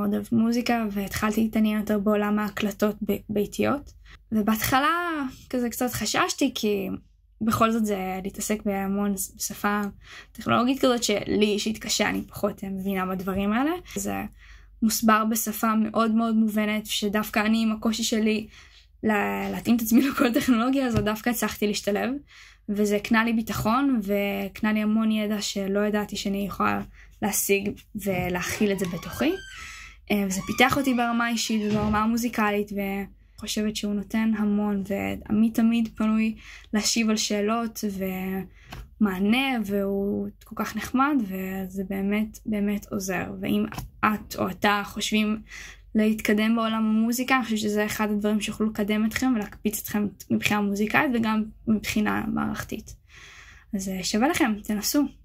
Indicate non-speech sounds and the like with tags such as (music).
מאוד אוהבת מוזיקה והתחלתי להתעניין יותר בעולם ההקלטות ביתיות. ובהתחלה כזה קצת חששתי כי בכל זאת זה להתעסק בהמון בשפה טכנולוגית כזאת שלי אישית קשה, אני פחות מבינה בדברים האלה. זה מוסבר בשפה מאוד מאוד מובנת שדווקא אני עם הקושי שלי להתאים את עצמי (laughs) לכל הטכנולוגיה הזאת דווקא הצלחתי להשתלב וזה הקנה לי ביטחון והקנה לי המון ידע שלא ידעתי שאני יכולה להשיג ולהכיל את זה בתוכי. אה, וזה פיתח אותי ברמה האישית וברמה המוזיקלית, וחושבת שהוא נותן המון, ועמית תמיד פנוי להשיב על שאלות ומענה, והוא כל כך נחמד, וזה באמת באמת עוזר. ואם את או אתה חושבים להתקדם בעולם המוזיקה, אני חושבת שזה אחד הדברים שיכולו לקדם אתכם ולהקפיץ אתכם מבחינה מוזיקלית וגם מבחינה מערכתית. אז אה, שווה לכם, תנסו.